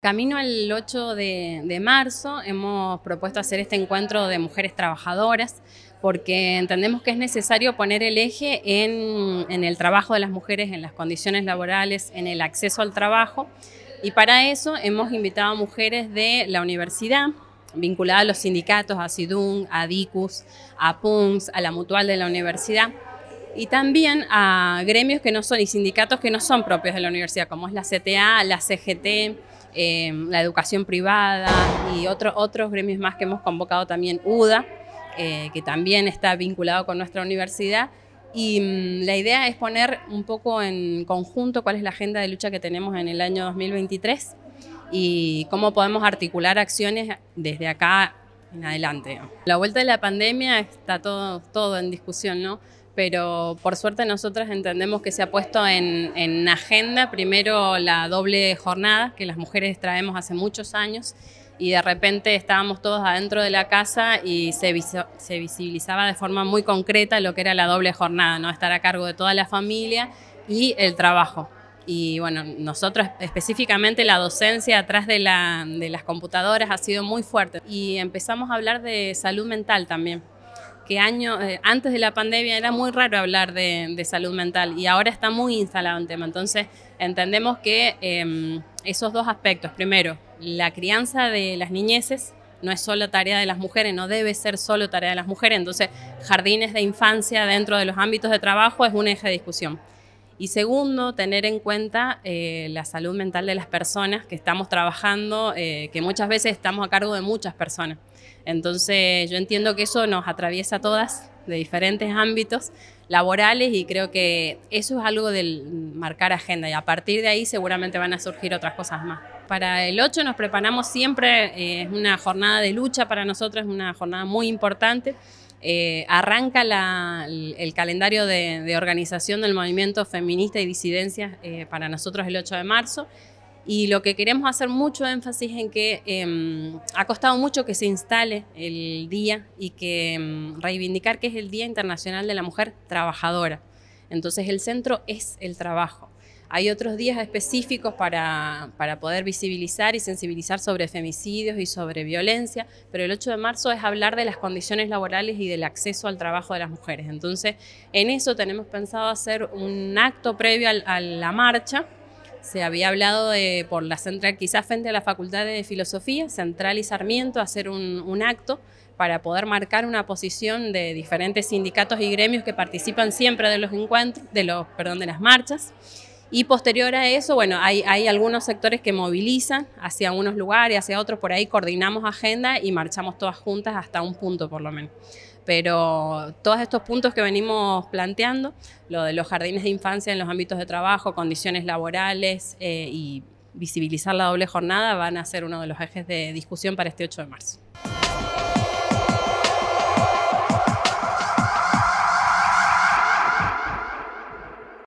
Camino al 8 de, marzo hemos propuesto hacer este encuentro de mujeres trabajadoras porque entendemos que es necesario poner el eje en, el trabajo de las mujeres, en las condiciones laborales, en el acceso al trabajo y para eso hemos invitado a mujeres de la universidad vinculadas a los sindicatos, a SIDUN, a DICUS, a PUNS, a la Mutual de la Universidad y también a gremios que no son y sindicatos que no son propios de la universidad como es la CTA, la CGT, Em, la educación privada y otro, otros gremios más que hemos convocado también UDA, eh, que también está vinculado con nuestra universidad. Y mm, la idea es poner un poco en conjunto cuál es la agenda de lucha que tenemos en el año 2023 y cómo podemos articular acciones desde acá en adelante. La vuelta de la pandemia está todo, todo en discusión, ¿no? pero por suerte nosotras entendemos que se ha puesto en, agenda primero la doble jornada que las mujeres traemos hace muchos años y de repente estábamos todos adentro de la casa y se, visibilizaba de forma muy concreta lo que era la doble jornada, ¿no? estar a cargo de toda la familia y el trabajo. Y bueno, nosotros específicamente la docencia atrás de las computadoras ha sido muy fuerte y empezamos a hablar de salud mental también que año, eh, antes de la pandemia era muy raro hablar de, salud mental y ahora está muy instalado el tema. Entonces, entendemos que em, esos dos aspectos, primero, la crianza de las niñeces no es solo tarea de las mujeres, no debe ser solo tarea de las mujeres. Entonces, jardines de infancia dentro de los ámbitos de trabajo es un eje de discusión. Y segundo, tener en cuenta eh, la salud mental de las personas que estamos trabajando, eh, que muchas veces estamos a cargo de muchas personas. Entonces yo entiendo que eso nos atraviesa a todas de diferentes ámbitos laborales y creo que eso es algo del marcar agenda y a partir de ahí seguramente van a surgir otras cosas más. Para el 8 nos preparamos siempre, eh, es una jornada de lucha para nosotros, es una jornada muy importante eh, arranca el, calendario de, organización del movimiento feminista y disidencia eh, para nosotros el 8 de marzo. Y lo que queremos hacer mucho énfasis en que em, ha costado mucho que se instale el día y que em, reivindicar que es el Día Internacional de la Mujer Trabajadora. Entonces el centro es el trabajo hay otros días específicos para, para, poder visibilizar y sensibilizar sobre femicidios y sobre violencia, pero el 8 de marzo es hablar de las condiciones laborales y del acceso al trabajo de las mujeres. Entonces, en eso tenemos pensado hacer un acto previo a la marcha. Se había hablado de, por la central, quizás frente a la Facultad de Filosofía, Central y Sarmiento, hacer un, acto para poder marcar una posición de diferentes sindicatos y gremios que participan siempre de los encuentros, de los, perdón, de las marchas. Y posterior a eso, bueno, hay, algunos sectores que movilizan hacia unos lugares, hacia otros, por ahí coordinamos agenda y marchamos todas juntas hasta un punto por lo menos. Pero todos estos puntos que venimos planteando, lo de los jardines de infancia en los ámbitos de trabajo, condiciones laborales eh, y visibilizar la doble jornada, van a ser uno de los ejes de discusión para este 8 de marzo.